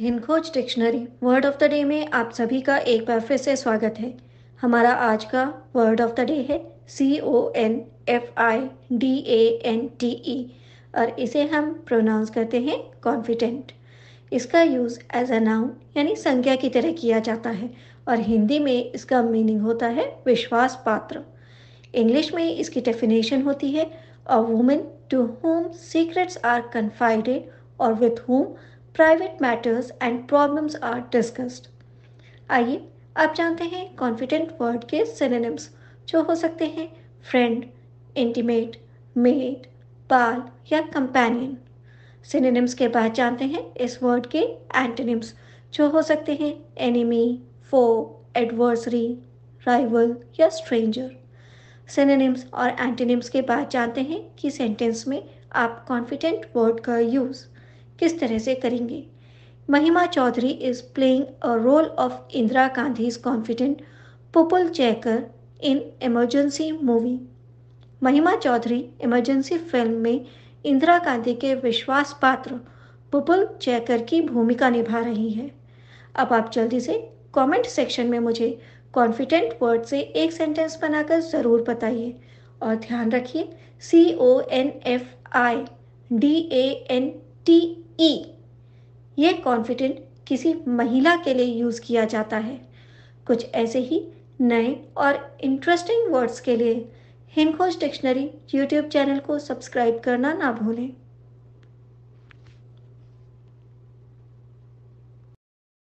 हिंदोज dictionary word of the day में आप सभी का एक बार फिर से स्वागत है हमारा आज का वर्ड ऑफ द डे है C O N F I D A N T E और इसे हम प्रोनाउंस करते हैं कॉन्फिडेंट इसका यूज़ एज अ नाउन यानी संज्ञा की तरह किया जाता है और हिंदी में इसका मीनिंग होता है विश्वास पात्र इंग्लिश में इसकी डेफिनेशन होती है a woman to whom secrets are confided और with whom private matters and problems are discussed आइए आप जानते हैं कॉन्फिडेंट वर्ड के सिनेम्स जो हो सकते हैं फ्रेंड इंटीमेट मेट पाल या कंपेनियन सिनेम्स के बाद जानते हैं इस वर्ड के एंटनिम्स जो हो सकते हैं एनिमी फो एडवर्सरी राइवल या स्ट्रेंजर सिनेम्स और एंटनिम्स के बाद जानते हैं कि सेंटेंस में आप कॉन्फिडेंट वर्ड का यूज़ किस तरह से करेंगे Mahima Chaudhary is playing a role of Indira Gandhi is confidante Pupul Jayakar in Emergency movie Mahima Chaudhary emergency film में इंदिरा गांधी के विश्वास पात्र पुपुल चेकर की भूमिका निभा रही है अब आप जल्दी से कमेंट सेक्शन में मुझे कॉन्फिडेंट वर्ड से एक सेंटेंस बनाकर ज़रूर बताइए और ध्यान रखिए C O N F I D A N T E e. ये कॉन्फिडेंट किसी महिला के लिए यूज़ किया जाता है कुछ ऐसे ही नए और इंटरेस्टिंग वर्ड्स के लिए हिमखोज डिक्शनरी यूट्यूब चैनल को सब्सक्राइब करना ना भूलें